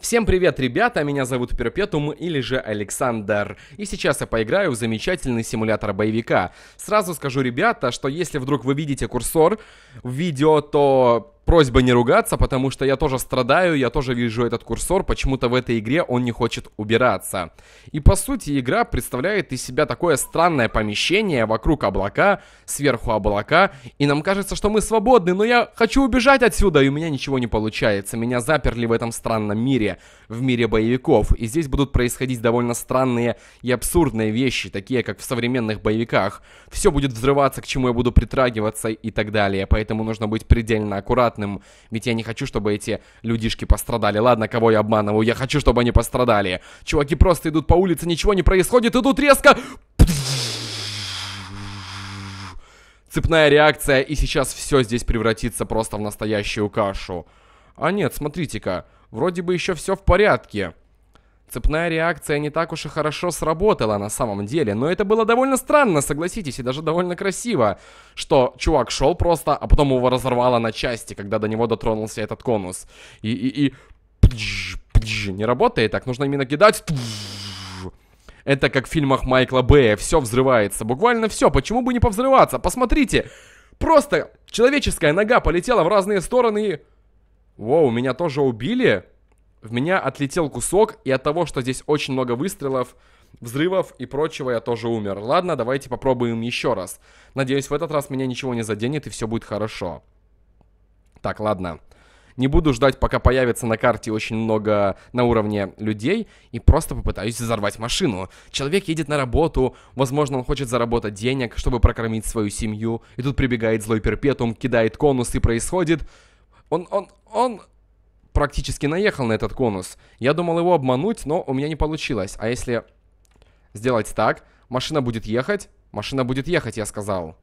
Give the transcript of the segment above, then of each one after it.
Всем привет, ребята, меня зовут Перпетум или же Александр. И сейчас я поиграю в замечательный симулятор боевика. Сразу скажу, ребята, что если вдруг вы видите курсор в видео, то просьба не ругаться, потому что я тоже страдаю, я тоже вижу этот курсор, почему-то в этой игре он не хочет убираться. И по сути игра представляет из себя такое странное помещение вокруг облака, сверху облака, и нам кажется, что мы свободны, но я хочу убежать отсюда, и у меня ничего не получается, меня заперли в этом странном мире, в мире боевиков, и здесь будут происходить довольно странные и абсурдные вещи, такие как в современных боевиках. Все будет взрываться, к чему я буду притрагиваться и так далее, поэтому нужно быть предельно аккуратным адекватным. Ведь я не хочу, чтобы эти людишки пострадали. Ладно, кого я обманываю, я хочу, чтобы они пострадали. Чуваки просто идут по улице, ничего не происходит, идут резко... Цепная реакция, и сейчас все здесь превратится просто в настоящую кашу. А нет, смотрите-ка, вроде бы еще все в порядке. Цепная реакция не так уж и хорошо сработала на самом деле, но это было довольно странно, согласитесь, и даже довольно красиво, что чувак шел просто, а потом его разорвало на части, когда до него дотронулся этот конус. И, и, и... Пдж, пдж, не работает так, нужно именно кидать... Это как в фильмах Майкла Бэя, все взрывается, буквально все, почему бы не повзрываться? Посмотрите, просто человеческая нога полетела в разные стороны и... Воу, меня тоже убили? в меня отлетел кусок, и от того, что здесь очень много выстрелов, взрывов и прочего, я тоже умер. Ладно, давайте попробуем еще раз. Надеюсь, в этот раз меня ничего не заденет, и все будет хорошо. Так, ладно. Не буду ждать, пока появится на карте очень много на уровне людей, и просто попытаюсь взорвать машину. Человек едет на работу, возможно, он хочет заработать денег, чтобы прокормить свою семью, и тут прибегает злой перпетум, кидает конус, и происходит... Он, он, он практически наехал на этот конус. Я думал его обмануть, но у меня не получилось. А если сделать так, машина будет ехать? Машина будет ехать, я сказал.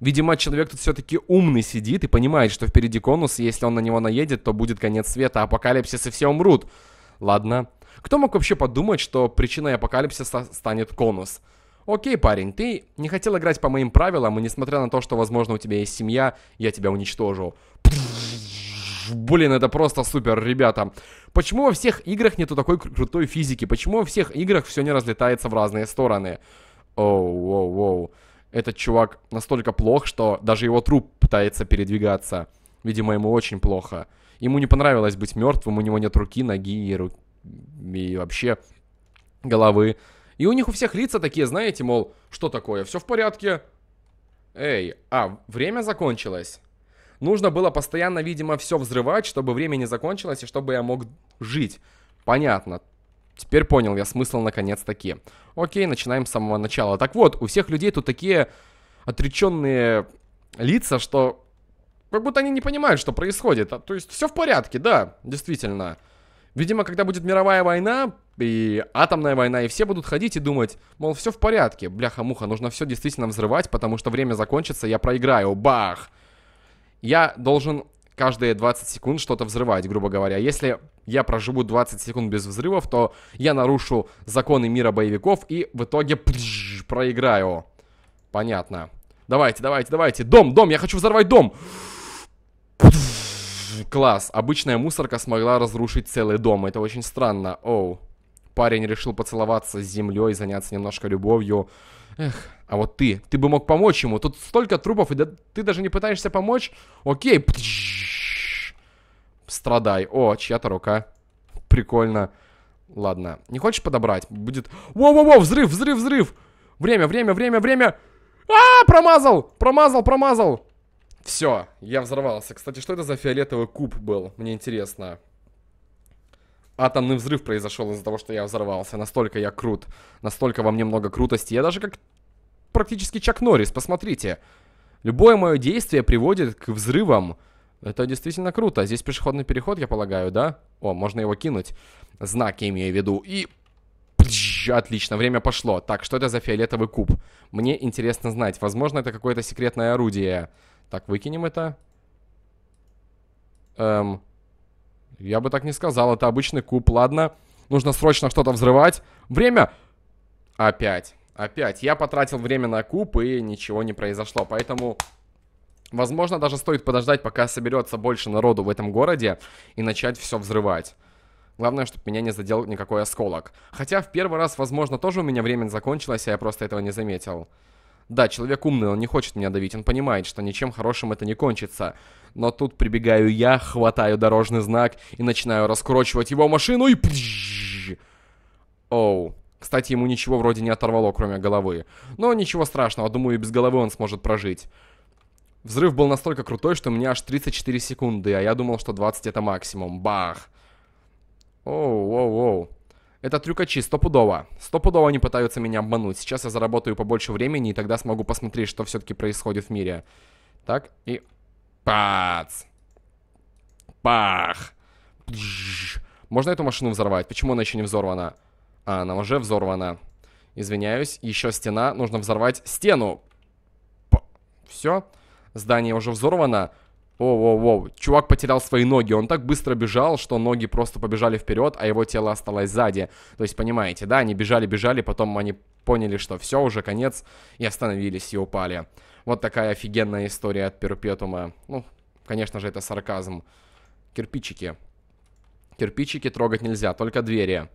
Видимо, человек тут все-таки умный сидит и понимает, что впереди конус, и если он на него наедет, то будет конец света, апокалипсис и все умрут. Ладно. Кто мог вообще подумать, что причиной апокалипсиса станет конус? Окей, парень, ты не хотел играть по моим правилам, и несмотря на то, что, возможно, у тебя есть семья, я тебя уничтожу. Пфф блин, это просто супер, ребята. Почему во всех играх нету такой крутой физики? Почему во всех играх все не разлетается в разные стороны? Оу, оу, оу. Этот чувак настолько плох, что даже его труп пытается передвигаться. Видимо, ему очень плохо. Ему не понравилось быть мертвым, у него нет руки, ноги и, ру... и вообще головы. И у них у всех лица такие, знаете, мол, что такое, все в порядке. Эй, а, время закончилось. Нужно было постоянно, видимо, все взрывать, чтобы время не закончилось и чтобы я мог жить. Понятно. Теперь понял я смысл наконец-таки. Окей, начинаем с самого начала. Так вот, у всех людей тут такие отреченные лица, что как будто они не понимают, что происходит. А, то есть все в порядке, да, действительно. Видимо, когда будет мировая война и атомная война, и все будут ходить и думать, мол, все в порядке. Бляха-муха, нужно все действительно взрывать, потому что время закончится, я проиграю. Бах! я должен каждые 20 секунд что-то взрывать, грубо говоря. Если я проживу 20 секунд без взрывов, то я нарушу законы мира боевиков и в итоге пш, проиграю. Понятно. Давайте, давайте, давайте. Дом, дом, я хочу взорвать дом. Класс. Обычная мусорка смогла разрушить целый дом. Это очень странно. Оу. Парень решил поцеловаться с землей, заняться немножко любовью. Эх, а вот ты, ты бы мог помочь ему. Тут столько трупов, и да, ты даже не пытаешься помочь. Окей. Страдай. О, чья-то рука. Прикольно. Ладно. Не хочешь подобрать? Будет... Воу-воу-воу, взрыв, взрыв, взрыв. Время, время, время, время. А, промазал, промазал, промазал. Все, я взорвался. Кстати, что это за фиолетовый куб был? Мне интересно атомный взрыв произошел из-за того, что я взорвался. Настолько я крут. Настолько во мне много крутости. Я даже как практически Чак Норрис, посмотрите. Любое мое действие приводит к взрывам. Это действительно круто. Здесь пешеходный переход, я полагаю, да? О, можно его кинуть. Знаки имею в виду. И... отлично, время пошло. Так, что это за фиолетовый куб? Мне интересно знать. Возможно, это какое-то секретное орудие. Так, выкинем это. Эм, я бы так не сказал, это обычный куб, ладно. Нужно срочно что-то взрывать. Время! Опять. Опять. Я потратил время на куб, и ничего не произошло. Поэтому, возможно, даже стоит подождать, пока соберется больше народу в этом городе, и начать все взрывать. Главное, чтобы меня не задел никакой осколок. Хотя в первый раз, возможно, тоже у меня время закончилось, а я просто этого не заметил. Да, человек умный, он не хочет меня давить, он понимает, что ничем хорошим это не кончится. Но тут прибегаю я, хватаю дорожный знак и начинаю раскручивать его машину и... Оу. Кстати, ему ничего вроде не оторвало, кроме головы. Но ничего страшного, думаю, без головы он сможет прожить. Взрыв был настолько крутой, что у меня аж 34 секунды, а я думал, что 20 это максимум. Бах! Оу, оу, это трюкачи, стопудово. Стопудово они пытаются меня обмануть. Сейчас я заработаю побольше времени, и тогда смогу посмотреть, что все-таки происходит в мире. Так, и... Пац! Пах! Пжж. Можно эту машину взорвать? Почему она еще не взорвана? А, она уже взорвана. Извиняюсь. Еще стена. Нужно взорвать стену. П Все. Здание уже взорвано. Воу-воу-воу, чувак потерял свои ноги, он так быстро бежал, что ноги просто побежали вперед, а его тело осталось сзади. То есть, понимаете, да, они бежали-бежали, потом они поняли, что все, уже конец, и остановились и упали. Вот такая офигенная история от Перпетума. Ну, конечно же, это сарказм. Кирпичики. Кирпичики трогать нельзя, только двери.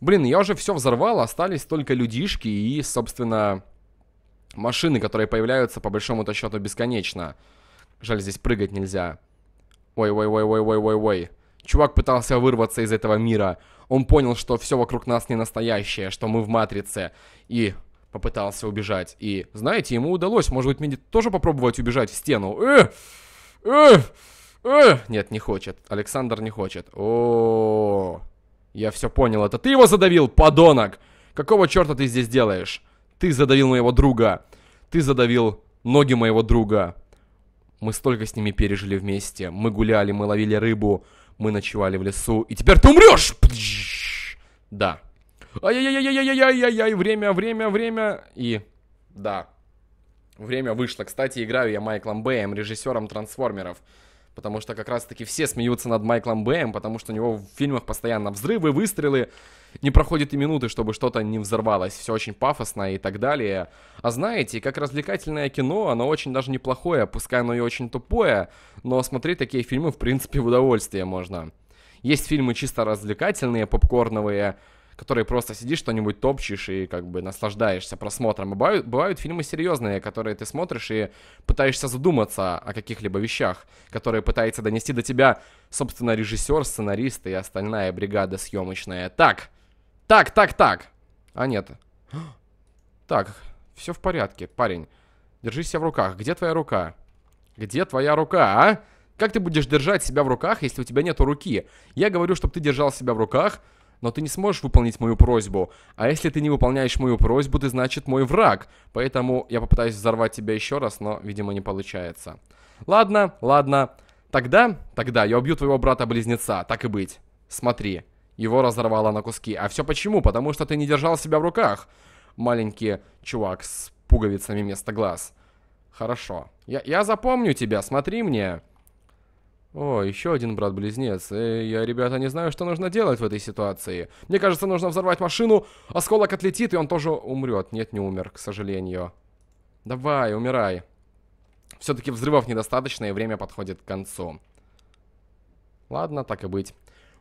Блин, я уже все взорвал, остались только людишки и, собственно, машины, которые появляются по большому-то счету бесконечно. Жаль, здесь прыгать нельзя. Ой-ой-ой-ой-ой-ой-ой. Чувак пытался вырваться из этого мира. Он понял, что все вокруг нас не настоящее, что мы в матрице. И попытался убежать. И, знаете, ему удалось. Может быть, мне тоже попробовать убежать в стену? Э! Э! Э! Нет, не хочет. Александр не хочет. О, О, я все понял. Это ты его задавил, подонок. Какого черта ты здесь делаешь? Ты задавил моего друга. Ты задавил ноги моего друга. Мы столько с ними пережили вместе. Мы гуляли, мы ловили рыбу, мы ночевали в лесу. И теперь ты умрешь! Да. Ай-яй-яй-яй-яй-яй-яй-яй, время, время, время. И да. Время вышло. Кстати, играю я Майклом Бэем, режиссером трансформеров. Потому что как раз-таки все смеются над Майклом Бэем, потому что у него в фильмах постоянно взрывы, выстрелы, не проходит и минуты, чтобы что-то не взорвалось. Все очень пафосно и так далее. А знаете, как развлекательное кино, оно очень даже неплохое, пускай оно и очень тупое, но смотреть такие фильмы, в принципе, в удовольствие можно. Есть фильмы чисто развлекательные, попкорновые, которые просто сидишь, что-нибудь топчешь и как бы наслаждаешься просмотром. И а бывают, бывают фильмы серьезные, которые ты смотришь и пытаешься задуматься о каких-либо вещах, которые пытается донести до тебя, собственно, режиссер, сценарист и остальная бригада съемочная. Так, так, так, так. А нет. Так, все в порядке, парень. Держи себя в руках. Где твоя рука? Где твоя рука, а? Как ты будешь держать себя в руках, если у тебя нету руки? Я говорю, чтобы ты держал себя в руках, но ты не сможешь выполнить мою просьбу. А если ты не выполняешь мою просьбу, ты, значит, мой враг. Поэтому я попытаюсь взорвать тебя еще раз, но, видимо, не получается. Ладно, ладно. Тогда, тогда я убью твоего брата-близнеца, так и быть. Смотри. Его разорвало на куски. А все почему? Потому что ты не держал себя в руках. Маленький чувак с пуговицами вместо глаз. Хорошо. Я, я запомню тебя, смотри мне. О, еще один брат-близнец. Э, я, ребята, не знаю, что нужно делать в этой ситуации. Мне кажется, нужно взорвать машину. Осколок отлетит, и он тоже умрет. Нет, не умер, к сожалению. Давай, умирай. Все-таки взрывов недостаточно, и время подходит к концу. Ладно, так и быть.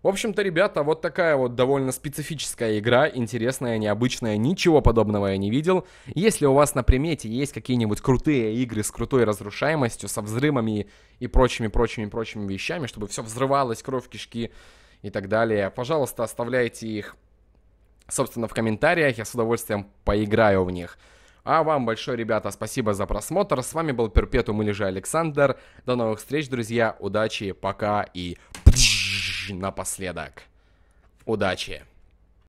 В общем-то, ребята, вот такая вот довольно специфическая игра, интересная, необычная, ничего подобного я не видел. Если у вас на примете есть какие-нибудь крутые игры с крутой разрушаемостью, со взрывами и прочими-прочими-прочими вещами, чтобы все взрывалось, кровь, кишки и так далее, пожалуйста, оставляйте их, собственно, в комментариях, я с удовольствием поиграю в них. А вам большое, ребята, спасибо за просмотр. С вами был Перпетум или же Александр. До новых встреч, друзья. Удачи, пока и... Пш! напоследок. Удачи!